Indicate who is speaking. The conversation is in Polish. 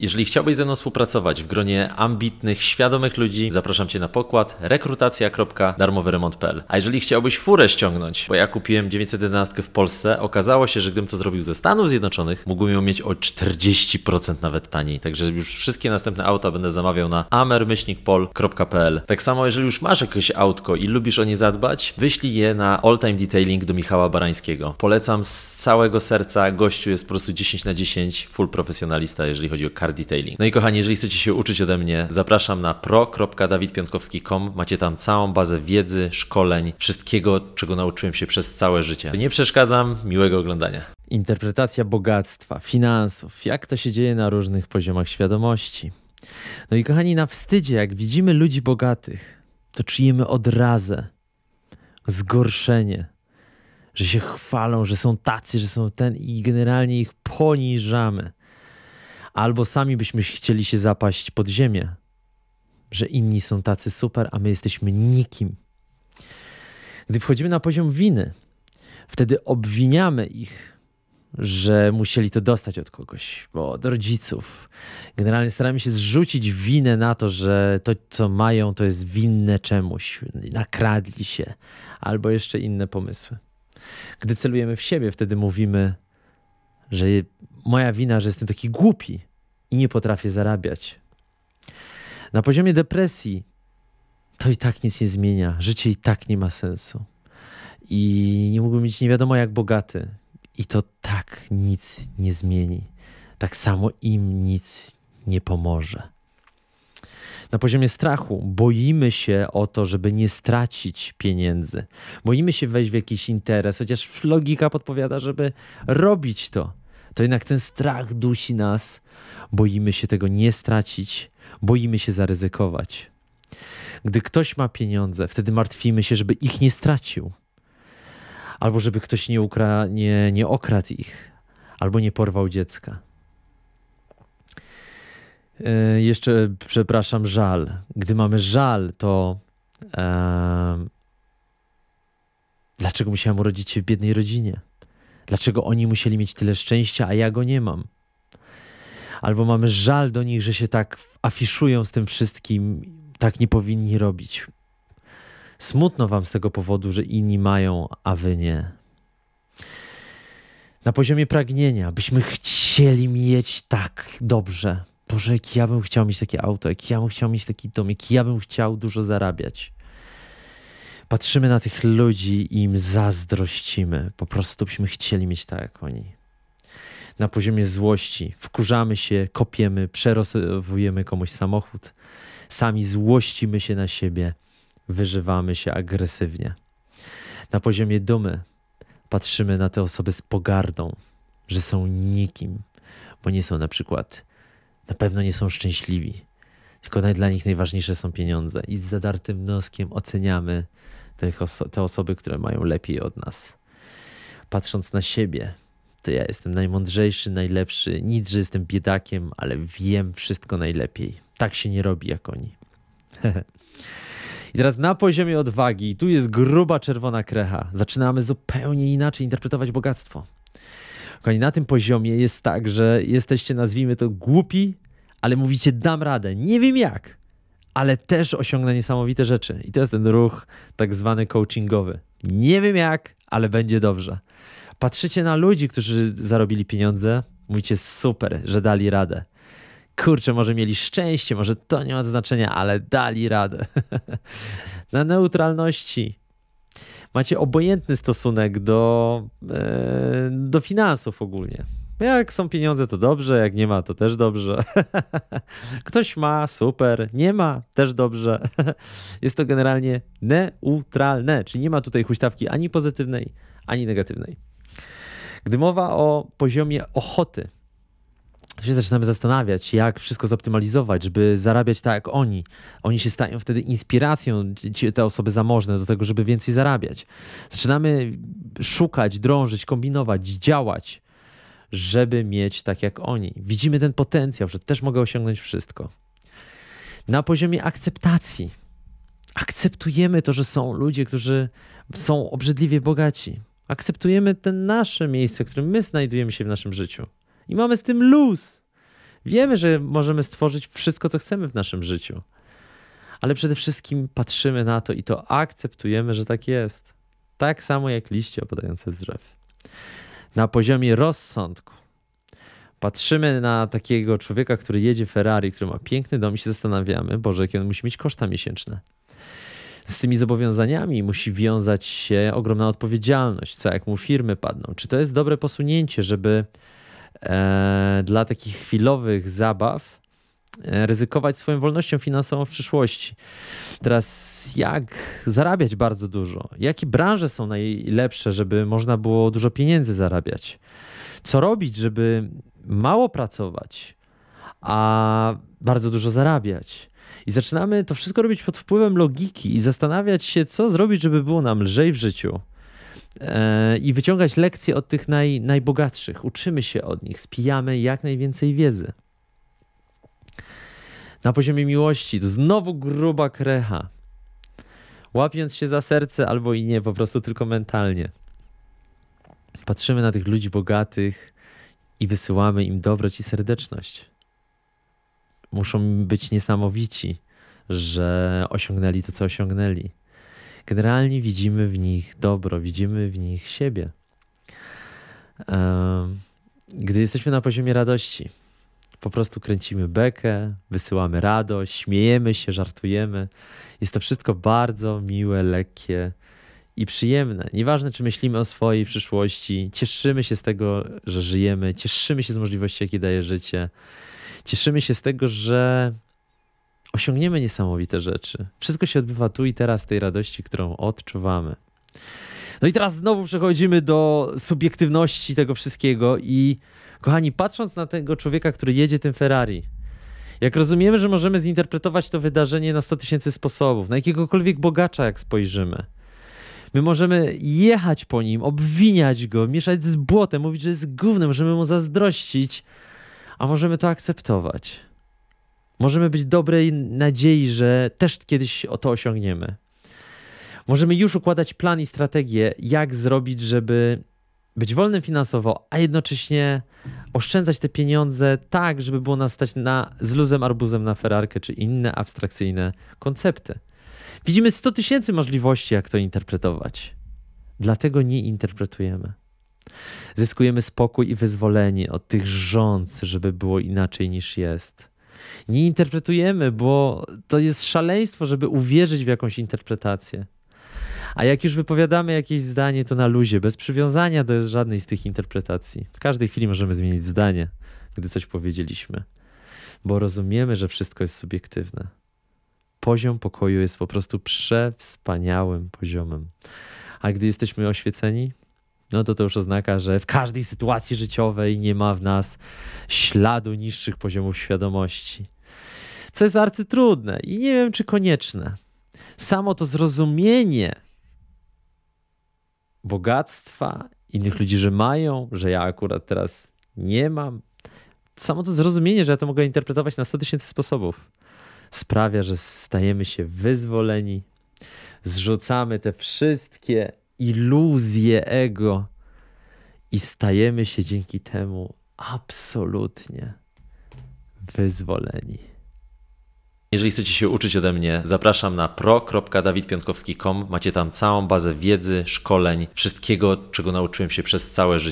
Speaker 1: Jeżeli chciałbyś ze mną współpracować w gronie ambitnych, świadomych ludzi, zapraszam Cię na pokład rekrutacja.darmowyремонт.pl A jeżeli chciałbyś furę ściągnąć, bo ja kupiłem 911 w Polsce, okazało się, że gdybym to zrobił ze Stanów Zjednoczonych, mógłbym ją mieć o 40% nawet taniej. Także już wszystkie następne auta będę zamawiał na amermyślnikpol.pl Tak samo, jeżeli już masz jakieś autko i lubisz o nie zadbać, wyślij je na All Time Detailing do Michała Barańskiego. Polecam z całego serca, gościu jest po prostu 10 na 10, full profesjonalista, jeżeli chodzi o detailing. No i kochani, jeżeli chcecie się uczyć ode mnie, zapraszam na pro.dawidpiątkowski.com. Macie tam całą bazę wiedzy, szkoleń, wszystkiego, czego nauczyłem się przez całe życie. Nie przeszkadzam, miłego oglądania. Interpretacja bogactwa, finansów, jak to się dzieje na różnych poziomach świadomości. No i kochani, na wstydzie, jak widzimy ludzi bogatych, to czujemy odrazę, zgorszenie, że się chwalą, że są tacy, że są ten i generalnie ich poniżamy albo sami byśmy chcieli się zapaść pod ziemię, że inni są tacy super, a my jesteśmy nikim. Gdy wchodzimy na poziom winy, wtedy obwiniamy ich, że musieli to dostać od kogoś, bo od rodziców. Generalnie staramy się zrzucić winę na to, że to, co mają, to jest winne czemuś, nakradli się, albo jeszcze inne pomysły. Gdy celujemy w siebie, wtedy mówimy: że moja wina, że jestem taki głupi i nie potrafię zarabiać. Na poziomie depresji to i tak nic nie zmienia. Życie i tak nie ma sensu. I nie mógłbym być nie wiadomo jak bogaty. I to tak nic nie zmieni. Tak samo im nic nie pomoże na poziomie strachu. Boimy się o to, żeby nie stracić pieniędzy. Boimy się wejść w jakiś interes, chociaż logika podpowiada, żeby robić to. To jednak ten strach dusi nas. Boimy się tego nie stracić, boimy się zaryzykować. Gdy ktoś ma pieniądze, wtedy martwimy się, żeby ich nie stracił. Albo żeby ktoś nie, ukra- nie, nie okradł ich, albo nie porwał dziecka. E, jeszcze, przepraszam, żal. Gdy mamy żal, to e, dlaczego musiałem urodzić się w biednej rodzinie? Dlaczego oni musieli mieć tyle szczęścia, a ja go nie mam? Albo mamy żal do nich, że się tak afiszują z tym wszystkim, tak nie powinni robić. Smutno wam z tego powodu, że inni mają, a wy nie. Na poziomie pragnienia, byśmy chcieli mieć tak dobrze, Boże, jak ja bym chciał mieć takie auto, jak ja bym chciał mieć taki dom, jak ja bym chciał dużo zarabiać. Patrzymy na tych ludzi i im zazdrościmy. Po prostu byśmy chcieli mieć tak jak oni. Na poziomie złości wkurzamy się, kopiemy, przerosowujemy komuś samochód. Sami złościmy się na siebie, wyżywamy się agresywnie. Na poziomie dumy patrzymy na te osoby z pogardą, że są nikim, bo nie są na przykład na pewno nie są szczęśliwi. Tylko dla nich najważniejsze są pieniądze. I z zadartym noskiem oceniamy oso te osoby, które mają lepiej od nas. Patrząc na siebie, to ja jestem najmądrzejszy, najlepszy. Nic, że jestem biedakiem, ale wiem wszystko najlepiej. Tak się nie robi jak oni. I teraz na poziomie odwagi, tu jest gruba czerwona krecha. Zaczynamy zupełnie inaczej interpretować bogactwo. Kochani, na tym poziomie jest tak, że jesteście, nazwijmy to, głupi, ale mówicie, dam radę. Nie wiem jak, ale też osiągnę niesamowite rzeczy. I to jest ten ruch tak zwany coachingowy. Nie wiem jak, ale będzie dobrze. Patrzycie na ludzi, którzy zarobili pieniądze, mówicie, super, że dali radę kurczę, może mieli szczęście, może to nie ma znaczenia, ale dali radę. Na neutralności macie obojętny stosunek do, e, do finansów ogólnie. Jak są pieniądze, to dobrze, jak nie ma, to też dobrze. Ktoś ma, super, nie ma, też dobrze. Jest to generalnie neutralne, czyli nie ma tutaj huśtawki ani pozytywnej, ani negatywnej. Gdy mowa o poziomie ochoty się zaczynamy zastanawiać, jak wszystko zoptymalizować, żeby zarabiać tak jak oni. Oni się stają wtedy inspiracją, te osoby zamożne, do tego, żeby więcej zarabiać. Zaczynamy szukać, drążyć, kombinować, działać, żeby mieć tak jak oni. Widzimy ten potencjał, że też mogę osiągnąć wszystko. Na poziomie akceptacji akceptujemy to, że są ludzie, którzy są obrzydliwie bogaci. Akceptujemy to nasze miejsce, w którym my znajdujemy się w naszym życiu. I mamy z tym luz. Wiemy, że możemy stworzyć wszystko, co chcemy w naszym życiu. Ale przede wszystkim patrzymy na to i to akceptujemy, że tak jest. Tak samo jak liście opadające z drzew. Na poziomie rozsądku patrzymy na takiego człowieka, który jedzie Ferrari, który ma piękny dom i się zastanawiamy, Boże, jakie on musi mieć koszta miesięczne. Z tymi zobowiązaniami musi wiązać się ogromna odpowiedzialność, co jak mu firmy padną. Czy to jest dobre posunięcie, żeby E, dla takich chwilowych zabaw e, ryzykować swoją wolnością finansową w przyszłości. Teraz jak zarabiać bardzo dużo? Jakie branże są najlepsze, żeby można było dużo pieniędzy zarabiać? Co robić, żeby mało pracować, a bardzo dużo zarabiać? I zaczynamy to wszystko robić pod wpływem logiki i zastanawiać się, co zrobić, żeby było nam lżej w życiu i wyciągać lekcje od tych naj, najbogatszych. Uczymy się od nich, spijamy jak najwięcej wiedzy. Na poziomie miłości tu znowu gruba krecha. Łapiąc się za serce albo i nie, po prostu tylko mentalnie. Patrzymy na tych ludzi bogatych i wysyłamy im dobroć i serdeczność. Muszą być niesamowici, że osiągnęli to, co osiągnęli generalnie widzimy w nich dobro, widzimy w nich siebie. Gdy jesteśmy na poziomie radości, po prostu kręcimy bekę, wysyłamy radość, śmiejemy się, żartujemy. Jest to wszystko bardzo miłe, lekkie i przyjemne. Nieważne, czy myślimy o swojej przyszłości, cieszymy się z tego, że żyjemy, cieszymy się z możliwości, jakie daje życie. Cieszymy się z tego, że osiągniemy niesamowite rzeczy. Wszystko się odbywa tu i teraz, tej radości, którą odczuwamy. No i teraz znowu przechodzimy do subiektywności tego wszystkiego i kochani, patrząc na tego człowieka, który jedzie tym Ferrari, jak rozumiemy, że możemy zinterpretować to wydarzenie na 100 tysięcy sposobów, na jakiegokolwiek bogacza, jak spojrzymy. My możemy jechać po nim, obwiniać go, mieszać z błotem, mówić, że jest głównym, możemy mu zazdrościć, a możemy to akceptować. Możemy być dobrej nadziei, że też kiedyś o to osiągniemy. Możemy już układać plan i strategię, jak zrobić, żeby być wolnym finansowo, a jednocześnie oszczędzać te pieniądze tak, żeby było nas stać na, z luzem arbuzem na Ferrarkę czy inne abstrakcyjne koncepty. Widzimy 100 tysięcy możliwości, jak to interpretować. Dlatego nie interpretujemy. Zyskujemy spokój i wyzwolenie od tych rząd, żeby było inaczej niż jest nie interpretujemy, bo to jest szaleństwo, żeby uwierzyć w jakąś interpretację. A jak już wypowiadamy jakieś zdanie, to na luzie, bez przywiązania do żadnej z tych interpretacji. W każdej chwili możemy zmienić zdanie, gdy coś powiedzieliśmy, bo rozumiemy, że wszystko jest subiektywne. Poziom pokoju jest po prostu przewspaniałym poziomem. A gdy jesteśmy oświeceni, no to to już oznaka, że w każdej sytuacji życiowej nie ma w nas śladu niższych poziomów świadomości. Co jest arcytrudne i nie wiem, czy konieczne. Samo to zrozumienie bogactwa innych ludzi, że mają, że ja akurat teraz nie mam, samo to zrozumienie, że ja to mogę interpretować na 100 tysięcy sposobów, sprawia, że stajemy się wyzwoleni, zrzucamy te wszystkie iluzję ego i stajemy się dzięki temu absolutnie wyzwoleni. Jeżeli chcecie się uczyć ode mnie, zapraszam na pro.dawidpiątkowski.com. Macie tam całą bazę wiedzy, szkoleń, wszystkiego, czego nauczyłem się przez całe życie.